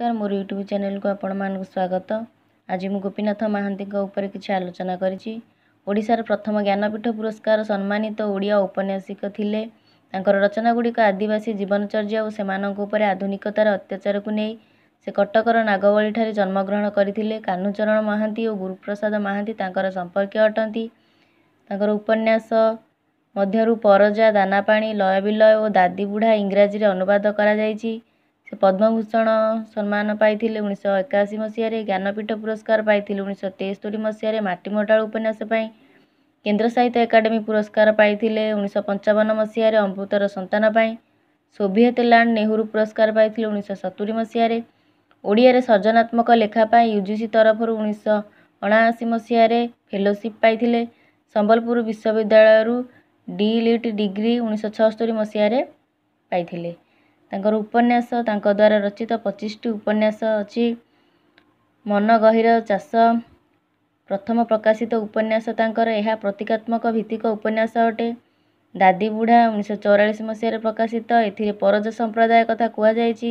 ନମସ୍କାର ମୋର ୟୁଟ୍ୟୁବ୍ ଚ୍ୟାନେଲ୍କୁ ଆପଣମାନଙ୍କୁ ସ୍ୱାଗତ ଆଜି ମୁଁ ଗୋପୀନାଥ ମହାନ୍ତିଙ୍କ ଉପରେ କିଛି ଆଲୋଚନା କରିଛି ଓଡ଼ିଶାର ପ୍ରଥମ ଜ୍ଞାନପୀଠ ପୁରସ୍କାର ସମ୍ମାନିତ ଓଡ଼ିଆ ଔପନ୍ୟାସିକ ଥିଲେ ତାଙ୍କର ରଚନାଗୁଡ଼ିକ ଆଦିବାସୀ ଜୀବନଚର୍ଯ୍ୟା ଓ ସେମାନଙ୍କ ଉପରେ ଆଧୁନିକତାର ଅତ୍ୟାଚାରକୁ ନେଇ ସେ କଟକର ନାଗବଳୀଠାରେ ଜନ୍ମଗ୍ରହଣ କରିଥିଲେ କାହ୍ନୁଚରଣ ମହାନ୍ତି ଓ ଗୁରୁପ୍ରସାଦ ମହାନ୍ତି ତାଙ୍କର ସମ୍ପର୍କୀୟ ଅଟନ୍ତି ତାଙ୍କର ଉପନ୍ୟାସ ମଧ୍ୟରୁ ପରଜା ଦାନାପାଣି ଲୟବିଲୟ ଓ ଦାଦି ବୁଢ଼ା ଇଂରାଜୀରେ ଅନୁବାଦ କରାଯାଇଛି ସେ ପଦ୍ମଭୂଷଣ ସମ୍ମାନ ପାଇଥିଲେ ଉଣେଇଶହ ଏକାଅଶୀ ମସିହାରେ ଜ୍ଞାନପୀଠ ପୁରସ୍କାର ପାଇଥିଲେ ଉଣେଇଶହ ତେସ୍ତୋରୀ ମସିହାରେ ମାଟି ମଟାଳ ଉପନ୍ୟାସ ପାଇଁ କେନ୍ଦ୍ର ସାହିତ୍ୟ ଏକାଡେମୀ ପୁରସ୍କାର ପାଇଥିଲେ ଉଣେଇଶହ ପଞ୍ଚାବନ ମସିହାରେ ଅମୃତର ସନ୍ତାନ ପାଇଁ ସୋଭିଏତ୍ ଲ୍ୟାଣ୍ଡ ନେହେରୁ ପୁରସ୍କାର ପାଇଥିଲେ ଉଣେଇଶହ ସତୁରି ମସିହାରେ ଓଡ଼ିଆରେ ସର୍ଜନାତ୍ମକ ଲେଖା ପାଇଁ ୟୁ ଜି ସି ତରଫରୁ ଉଣେଇଶହ ଅଣାଅଶୀ ମସିହାରେ ଫେଲୋସିପ୍ ପାଇଥିଲେ ସମ୍ବଲପୁର ବିଶ୍ୱବିଦ୍ୟାଳୟରୁ ଡି ଲିଟ୍ ଡିଗ୍ରୀ ଉଣେଇଶହ ଛଅସ୍ତରି ମସିହାରେ ପାଇଥିଲେ ତାଙ୍କର ଉପନ୍ୟାସ ତାଙ୍କ ଦ୍ୱାରା ରଚିତ ପଚିଶଟି ଉପନ୍ୟାସ ଅଛି ମନ ଗହିର ଚାଷ ପ୍ରଥମ ପ୍ରକାଶିତ ଉପନ୍ୟାସ ତାଙ୍କର ଏହା ପ୍ରତୀକାତ୍ମକ ଭିତ୍ତିକ ଉପନ୍ୟାସ ଅଟେ ଦାଦି ବୁଢ଼ା ଉଣେଇଶହ ଚଉରାଳିଶ ମସିହାରେ ପ୍ରକାଶିତ ଏଥିରେ ପରଜ ସମ୍ପ୍ରଦାୟ କଥା କୁହାଯାଇଛି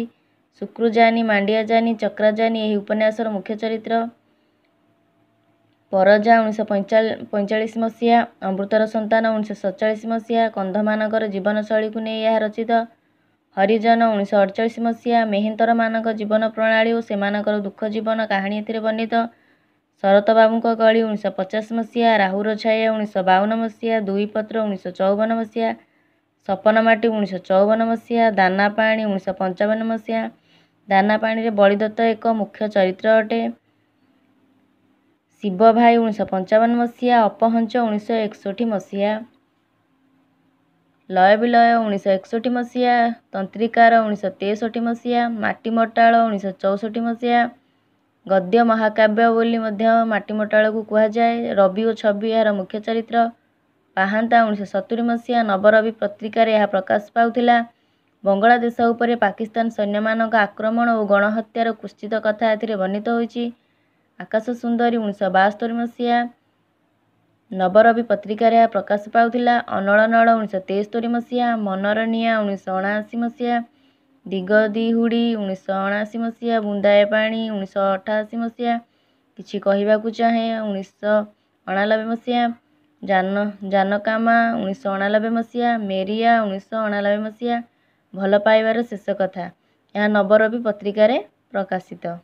ଶୁକ୍ରଜାନୀ ମାଣ୍ଡିଆଜାନୀ ଚକ୍ରାଜାନୀ ଏହି ଉପନ୍ୟାସର ମୁଖ୍ୟ ଚରିତ୍ର ପରଜା ଉଣେଇଶହ ପଇଁଚାଳିଶ ମସିହା ଅମୃତର ସନ୍ତାନ ଉଣେଇଶହ ସତଚାଳିଶ ମସିହା କନ୍ଧମାନଙ୍କର ଜୀବନଶୈଳୀକୁ ନେଇ ଏହା ରଚିତ ହରିଜନ ଉଣେଇଶହ ଅଠଚାଳିଶ ମସିହା ମେହେନ୍ତରମାନଙ୍କ ଜୀବନ ପ୍ରଣାଳୀ ଓ ସେମାନଙ୍କର ଦୁଃଖ ଜୀବନ କାହାଣୀ ଏଥିରେ ବର୍ଣ୍ଣିତ ଶରତ ବାବୁଙ୍କ କଳି ଉଣେଇଶହ ପଚାଶ ମସିହା ରାହୁର ଛାୟା ଉଣେଇଶହ ବାଉନ ମସିହା ଦୁଇପତ୍ର ଉଣେଇଶହ ଚଉବନ ମସିହା ସପନ ମାଟି ଉଣେଇଶହ ଚଉବନ ମସିହା ଦାନା ପାଣି ଉଣେଇଶହ ପଞ୍ଚାବନ ମସିହା ଦାନା ପାଣିରେ ବଳିଦତ୍ତ ଏକ ମୁଖ୍ୟ ଚରିତ୍ର ଅଟେ ଶିବ ଭାଇ ଉଣେଇଶହ ପଞ୍ଚାବନ ମସିହା ଅପହଞ୍ଚ ଉଣେଇଶହ ଏକଷଠି ମସିହା ଲୟ ବିଲୟ ଉଣେଇଶହ ଏକଷଠି ମସିହା ତନ୍ତ୍ରିକାର ଉଣେଇଶହ ତେଷଠି ମସିହା ମାଟି ମଟାଳ ଉଣେଇଶହ ଚଉଷଠି ମସିହା ଗଦ୍ୟ ମହାକାବ୍ୟ ବୋଲି ମଧ୍ୟ ମାଟି ମଟାଳକୁ କୁହାଯାଏ ରବି ଓ ଛବି ଏହାର ମୁଖ୍ୟ ଚରିତ୍ର ପାହାନ୍ତା ଉଣେଇଶହ ସତୁରି ମସିହା ନବରବି ପତ୍ରିକାରେ ଏହା ପ୍ରକାଶ ପାଉଥିଲା ବଙ୍ଗଳାଦେଶ ଉପରେ ପାକିସ୍ତାନ ସୈନ୍ୟମାନଙ୍କ ଆକ୍ରମଣ ଓ ଗଣହତ୍ୟାର କୁଶ୍ଚିତ କଥା ଏଥିରେ ବର୍ଣ୍ଣିତ ହୋଇଛି ଆକାଶ ସୁନ୍ଦରୀ ଉଣେଇଶହ ବାସ୍ତରି ମସିହା ନବରବି ପତ୍ରିକାରେ ଏହା ପ୍ରକାଶ ପାଉଥିଲା ଅନଳ ନଳ ଉଣେଇଶହ ତେସ୍ତୋରି ମସିହା ମନର ନିଆଁ ଉଣେଇଶହ ଅଣାଅଶୀ ମସିହା ଦିଗ ଦି ହୁଡ଼ି ଉଣେଇଶହ ଅଣାଅଶୀ ମସିହା ବୁନ୍ଦାଏ ପାଣି ଉଣେଇଶହ ଅଠାଅଶୀ ମସିହା କିଛି କହିବାକୁ ଚାହେଁ ଉଣେଇଶହ ଅଣାନବେ ମସିହା ଜାନ ଜାନକାମା ଉଣେଇଶହ ଅଣାନବେ ମସିହା ମେରିଆ ଉଣେଇଶହ ଅଣାନବେ ମସିହା ଭଲ ପାଇବାର ଶେଷ କଥା ଏହା ନବରବି ପତ୍ରିକାରେ ପ୍ରକାଶିତ